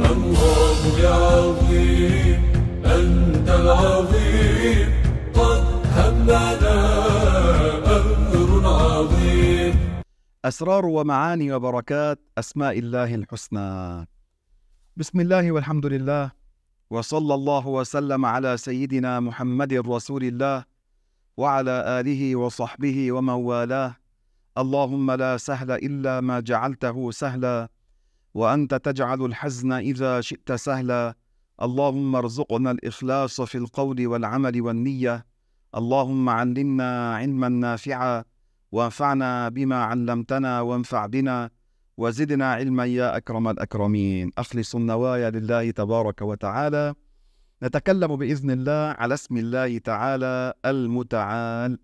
الله يا عظيم أنت العظيم قد همنا أمر عظيم أسرار ومعاني وبركات أسماء الله الحسنى بسم الله والحمد لله وصلى الله وسلم على سيدنا محمد رسول الله وعلى آله وصحبه ومن والاه اللهم لا سهل إلا ما جعلته سهلاً وأنت تجعل الحزن إذا شئت سهلا اللهم ارزقنا الإخلاص في القول والعمل والنية اللهم علمنا علما نافعا وانفعنا بما علمتنا وانفع بنا وزدنا علما يا أكرم الأكرمين أخلص النوايا لله تبارك وتعالى نتكلم بإذن الله على اسم الله تعالى المتعال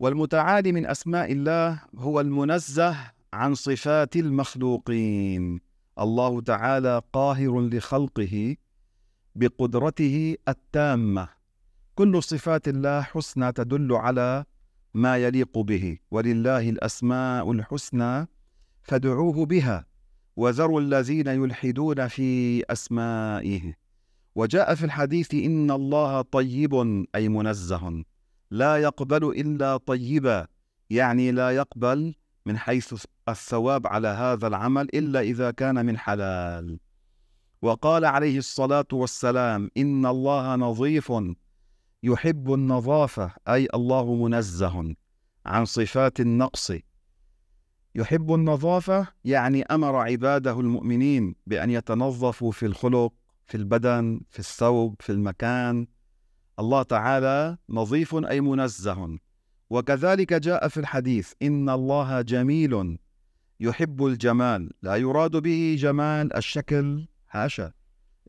والمتعال من أسماء الله هو المنزه عن صفات المخلوقين الله تعالى قاهر لخلقه بقدرته التامه كل صفات الله حسنى تدل على ما يليق به ولله الاسماء الحسنى فادعوه بها وذروا الذين يلحدون في اسمائه وجاء في الحديث ان الله طيب اي منزه لا يقبل الا طيبا يعني لا يقبل من حيث الثواب على هذا العمل إلا إذا كان من حلال وقال عليه الصلاة والسلام إن الله نظيف يحب النظافة أي الله منزه عن صفات النقص يحب النظافة يعني أمر عباده المؤمنين بأن يتنظفوا في الخلق في البدن في الثوب في المكان الله تعالى نظيف أي منزه وكذلك جاء في الحديث إن الله جميل يحب الجمال لا يراد به جمال الشكل حاشا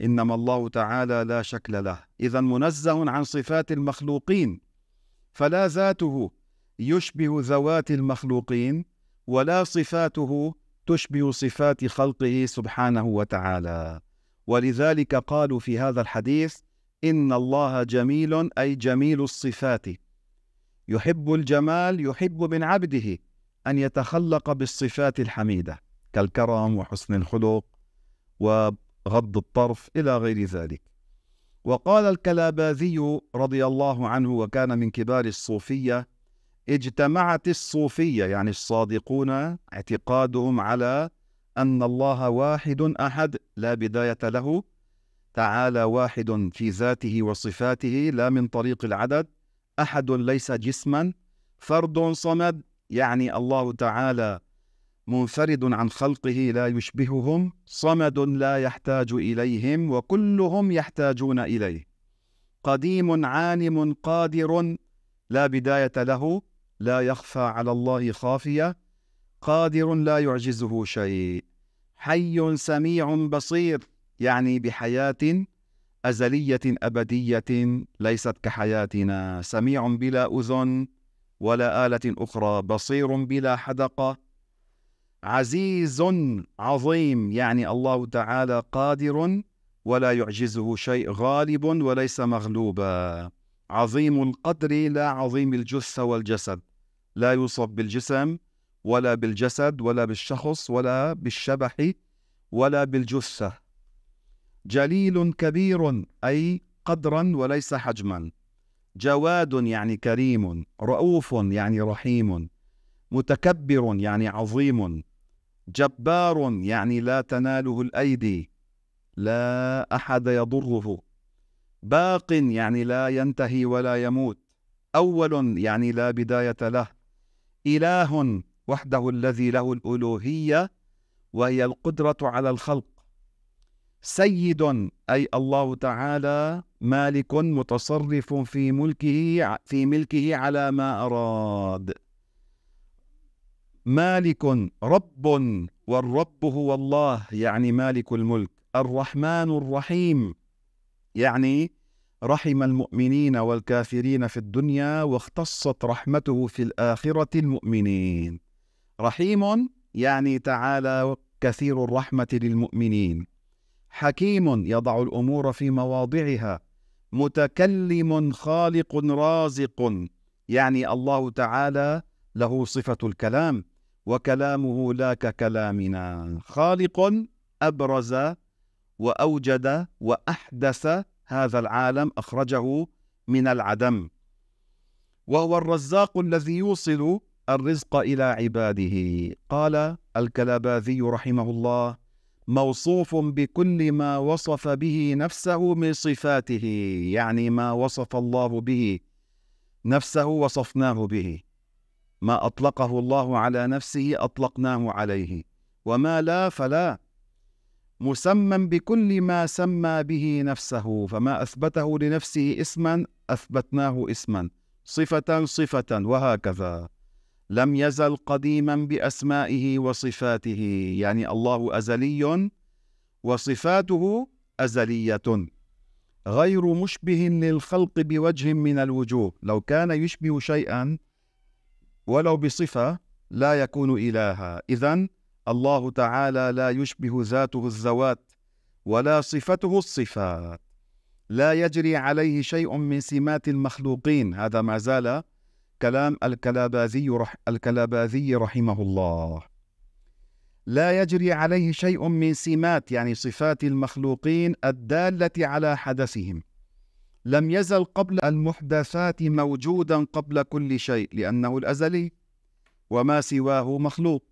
انما الله تعالى لا شكل له اذا منزه عن صفات المخلوقين فلا ذاته يشبه ذوات المخلوقين ولا صفاته تشبه صفات خلقه سبحانه وتعالى ولذلك قالوا في هذا الحديث ان الله جميل اي جميل الصفات يحب الجمال يحب من عبده أن يتخلق بالصفات الحميدة كالكرم وحسن الخلق وغض الطرف إلى غير ذلك وقال الكلاباذي رضي الله عنه وكان من كبار الصوفية اجتمعت الصوفية يعني الصادقون اعتقادهم على أن الله واحد أحد لا بداية له تعالى واحد في ذاته وصفاته لا من طريق العدد أحد ليس جسما فرد صمد يعني الله تعالى منفرد عن خلقه لا يشبههم صمد لا يحتاج اليهم وكلهم يحتاجون اليه قديم عالم قادر لا بدايه له لا يخفى على الله خافيه قادر لا يعجزه شيء حي سميع بصير يعني بحياه ازليه ابديه ليست كحياتنا سميع بلا اذن ولا آلة أخرى بصير بلا حدقة عزيز عظيم يعني الله تعالى قادر ولا يعجزه شيء غالب وليس مغلوبا عظيم القدر لا عظيم الجثة والجسد لا يوصف بالجسم ولا بالجسد ولا بالشخص ولا بالشبح ولا بالجثة جليل كبير أي قدرا وليس حجما جواد يعني كريم رؤوف يعني رحيم متكبر يعني عظيم جبار يعني لا تناله الايدي لا احد يضره باق يعني لا ينتهي ولا يموت اول يعني لا بدايه له اله وحده الذي له الالوهيه وهي القدره على الخلق سيد اي الله تعالى مالك متصرف في ملكه في ملكه على ما أراد مالك رب والرب هو الله يعني مالك الملك الرحمن الرحيم يعني رحم المؤمنين والكافرين في الدنيا واختصت رحمته في الآخرة المؤمنين رحيم يعني تعالى كثير الرحمة للمؤمنين حكيم يضع الأمور في مواضعها متكلم خالق رازق يعني الله تعالى له صفه الكلام وكلامه لا ككلامنا خالق ابرز واوجد واحدث هذا العالم اخرجه من العدم وهو الرزاق الذي يوصل الرزق الى عباده قال الكلاباذي رحمه الله موصوف بكل ما وصف به نفسه من صفاته يعني ما وصف الله به نفسه وصفناه به ما اطلقه الله على نفسه اطلقناه عليه وما لا فلا مسمى بكل ما سمى به نفسه فما اثبته لنفسه اسما اثبتناه اسما صفه صفه وهكذا لم يزل قديما باسمائه وصفاته يعني الله ازلي وصفاته ازليه غير مشبه للخلق بوجه من الوجوه لو كان يشبه شيئا ولو بصفه لا يكون الها اذا الله تعالى لا يشبه ذاته الذوات ولا صفته الصفات لا يجري عليه شيء من سمات المخلوقين هذا ما زال كلام الكلابازي رح الكلابازي رحمه الله لا يجري عليه شيء من سمات يعني صفات المخلوقين الدالة على حدثهم لم يزل قبل المحدثات موجودا قبل كل شيء لأنه الأزلي وما سواه مخلوق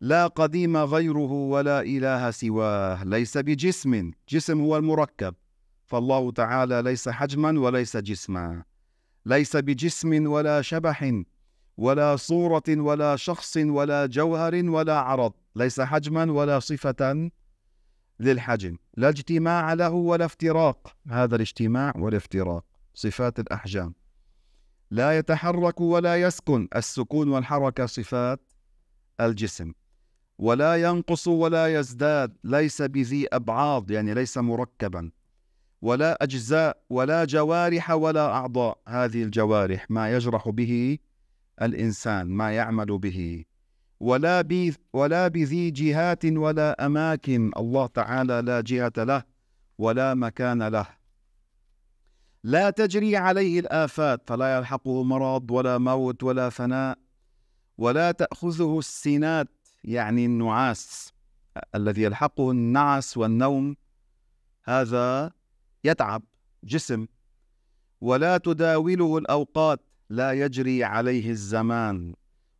لا قديم غيره ولا إله سواه ليس بجسم جسم هو المركب فالله تعالى ليس حجما وليس جسما ليس بجسم ولا شبح ولا صورة ولا شخص ولا جوهر ولا عرض ليس حجما ولا صفة للحجم لا اجتماع له ولا افتراق هذا الاجتماع والافتراق صفات الأحجام لا يتحرك ولا يسكن السكون والحركة صفات الجسم ولا ينقص ولا يزداد ليس بذي أبعاض يعني ليس مركبا ولا أجزاء ولا جوارح ولا أعضاء هذه الجوارح ما يجرح به الإنسان ما يعمل به ولا بي ولا بذي جهات ولا أماكن الله تعالى لا جهة له ولا مكان له لا تجري عليه الآفات فلا يلحقه مرض ولا موت ولا فناء ولا تأخذه السنات يعني النعاس الذي يلحقه النعس والنوم هذا يتعب جسم ولا تداوله الأوقات لا يجري عليه الزمان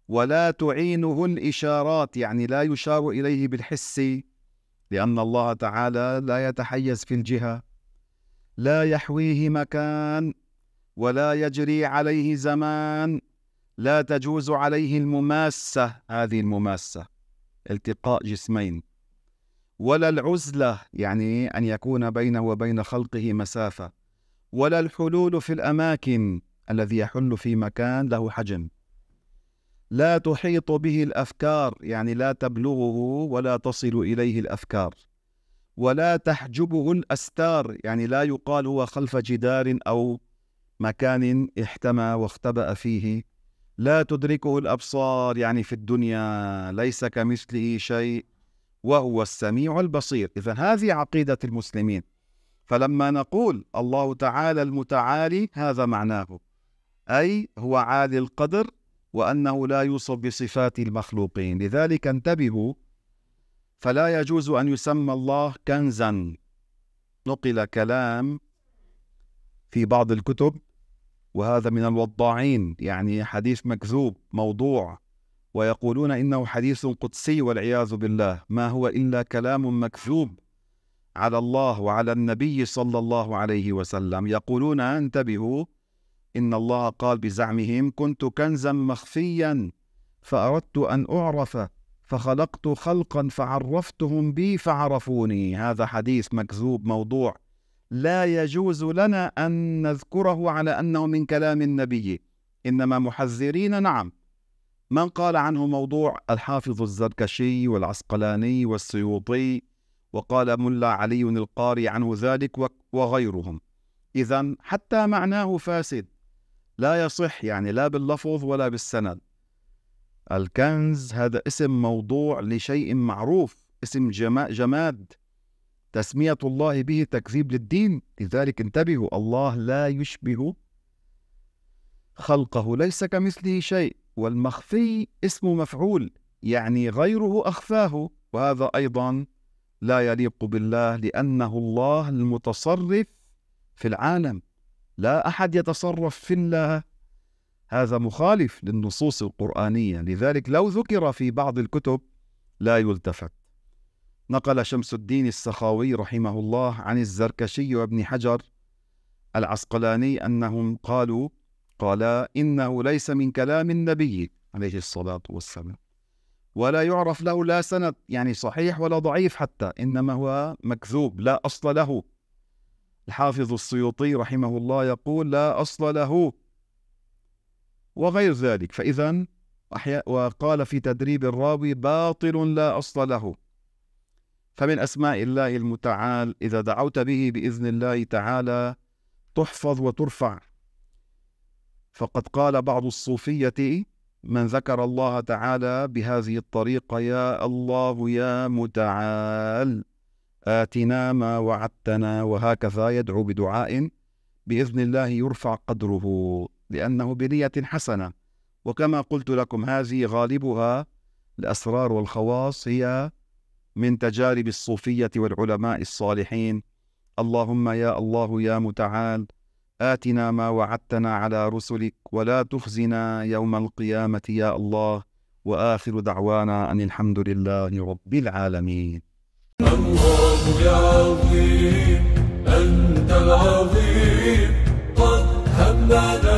ولا تعينه الإشارات يعني لا يشار إليه بالحس لأن الله تعالى لا يتحيز في الجهة لا يحويه مكان ولا يجري عليه زمان لا تجوز عليه المماسة هذه المماسة التقاء جسمين ولا العزلة يعني أن يكون بينه وبين خلقه مسافة ولا الحلول في الأماكن الذي يحل في مكان له حجم لا تحيط به الأفكار يعني لا تبلغه ولا تصل إليه الأفكار ولا تحجبه الأستار يعني لا يقال هو خلف جدار أو مكان احتمى واختبأ فيه لا تدركه الأبصار يعني في الدنيا ليس كمثله شيء وهو السميع البصير إذا هذه عقيدة المسلمين فلما نقول الله تعالى المتعالي هذا معناه أي هو عالي القدر وأنه لا يوصف بصفات المخلوقين لذلك انتبهوا فلا يجوز أن يسمى الله كنزا نقل كلام في بعض الكتب وهذا من الوضاعين يعني حديث مكذوب موضوع ويقولون انه حديث قدسي والعياذ بالله ما هو الا كلام مكذوب على الله وعلى النبي صلى الله عليه وسلم يقولون انتبهوا ان الله قال بزعمهم كنت كنزا مخفيا فاردت ان اعرف فخلقت خلقا فعرفتهم بي فعرفوني هذا حديث مكذوب موضوع لا يجوز لنا ان نذكره على انه من كلام النبي انما محذرين نعم من قال عنه موضوع الحافظ الزركشي والعسقلاني والسيوطي وقال ملا علي القاري عنه ذلك وغيرهم إذا حتى معناه فاسد لا يصح يعني لا باللفظ ولا بالسند الكنز هذا اسم موضوع لشيء معروف اسم جماد تسمية الله به تكذيب للدين لذلك انتبهوا الله لا يشبه خلقه ليس كمثله شيء والمخفي اسم مفعول يعني غيره أخفاه وهذا أيضا لا يليق بالله لأنه الله المتصرف في العالم لا أحد يتصرف في الله هذا مخالف للنصوص القرآنية لذلك لو ذكر في بعض الكتب لا يلتفت نقل شمس الدين السخاوي رحمه الله عن الزركشي وابن حجر العسقلاني أنهم قالوا قال إنه ليس من كلام النبي عليه الصلاة والسلام ولا يعرف له لا سند يعني صحيح ولا ضعيف حتى إنما هو مكذوب لا أصل له الحافظ السيوطي رحمه الله يقول لا أصل له وغير ذلك فإذا وقال في تدريب الراوي باطل لا أصل له فمن أسماء الله المتعال إذا دعوت به بإذن الله تعالى تحفظ وترفع فقد قال بعض الصوفية من ذكر الله تعالى بهذه الطريقة يا الله يا متعال آتنا ما وعدتنا وهكذا يدعو بدعاء بإذن الله يرفع قدره لأنه بنية حسنة وكما قلت لكم هذه غالبها الأسرار والخواص هي من تجارب الصوفية والعلماء الصالحين اللهم يا الله يا متعال آتنا ما وعدتنا على رسلك ولا تخزنا يوم القيامة يا الله وآخر دعوانا أن الحمد لله رب العالمين الله يا عظيم أنت العظيم قد همنا